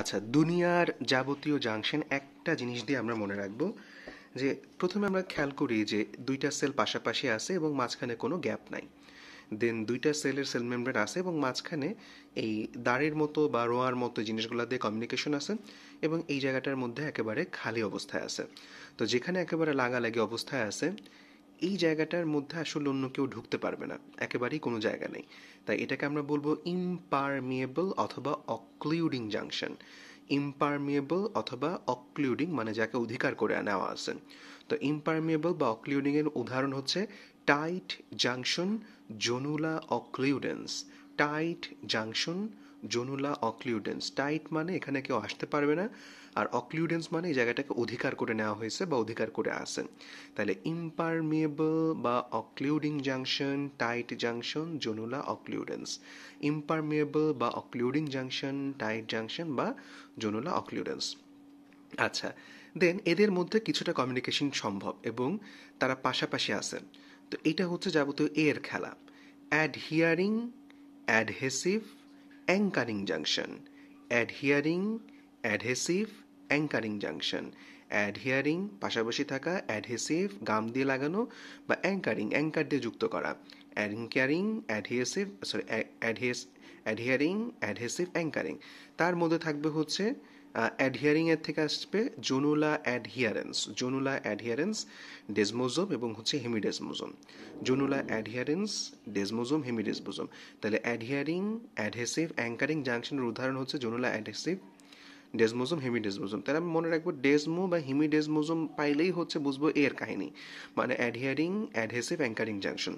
আচ্ছা দুনিয়ার যাবতীয় জাংশন একটা জিনিস দিয়ে আমরা মনে রাখবো যে প্রথমে আমরা খেয়াল করি যে দুইটা সেল পাশাপাশি আছে এবং মাঝখানে কোনো গ্যাপ নাই দেন দুইটা সেলের সেল মেম্বার আছে এবং মাঝখানে এই দাঁড়ের মতো বা রোয়ার মতো জিনিসগুলো দিয়ে কমিউনিকেশন আছে এবং এই জায়গাটার মধ্যে একেবারে খালি অবস্থায় আছে তো যেখানে একেবারে লাগালাগি অবস্থায় আছে এই জায়গাটার মধ্যে আসলে অন্য কেউ ঢুকতে পারবে না একেবারেই কোনো জায়গা নেই তাই এটাকে আমরা বলবো ইম্পারমিয়েবল অথবা অক্লিউডিং জাংশন ইম্পারমিয়েবল অথবা অক্লিউডিং মানে যাকে অধিকার করে নেওয়া আছেন তো ইম্পারমিয়েবল বা অক্লিউডিংয়ের উদাহরণ হচ্ছে tight junction zonula occludens tight junction zonula occludens tight মানে এখানে কেউ আসতে পারবে না আর অক্লিউডেন্স মানে এই জায়গাটাকে অধিকার করে নেওয়া হয়েছে বা অধিকার করে আসেন তাহলে ইম্পারমিয়েবল বা occluding junction tight junction zonula occludens impermeable বা অক্লিউডিং জাংশন টাইট জাংশন বা জোনুলা অক্লিউডেন্স আচ্ছা দেন এদের মধ্যে কিছুটা কমিউনিকেশন সম্ভব এবং তারা পাশাপাশি আসেন তো এটা হচ্ছে যাবতীয় এর খেলা adhering adhesive anchoring junction adhering adhesive anchoring junction adhering পাশাপাশি থাকা অ্যাডহেসিভ গাম দিয়ে লাগানো বা অ্যাঙ্কারিং অ্যাঙ্কার দিয়ে যুক্ত করা অ্যাঙ্কারিং অ্যাডহেসিভ সরি অ্যাডহেস অ্যাডহেয়ারিং অ্যাডহেসিভ অ্যাঙ্কারিং তার মধ্যে থাকবে হচ্ছে অ্যাডহিয়ারিংয়ের থেকে আসবে জোনুলা অ্যাডহিয়ারেন্স জোনুলা অ্যাডহিয়ারেন্স ডেসমোজোম এবং হচ্ছে হেমিডেসমোজোম জোনুলা অ্যাডহিয়ারেন্স ডেসমোজোম হেমিডেজমোজম তাহলে অ্যাডহিয়ারিং অ্যাডহেসিভ অ্যাঙ্কারিং জাংশনের উদাহরণ হচ্ছে জোনুলা অ্যাডহেসিভ ডেসমোজোম হেমিডেসমোজোম তাহলে আমি মনে রাখবো ডেসমো বা হিমিডেসমোজোম পাইলেই হচ্ছে বুঝবো এর কাহিনী মানে অ্যাডহিয়ারিং অ্যাডহেসিভ অ্যাঙ্কারিং জাংশন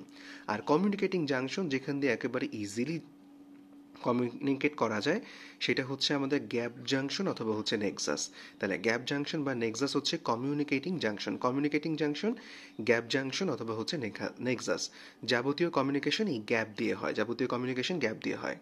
আর কমিউনিকেটিং জাংশন যেখান দিয়ে একেবারে ইজিলি কমিউনিকেট করা যায় সেটা হচ্ছে আমাদের গ্যাপ জাংশন অথবা হচ্ছে নেক্সাস তাহলে গ্যাপ জাংশন বা নেক্সাস হচ্ছে communicating junction communicating junction gap junction অথবা হচ্ছে নেক্সাস যাবতীয় কমিউনিকেশন এই গ্যাপ দিয়ে হয় যাবতীয় কমিউনিকেশন গ্যাপ দিয়ে হয়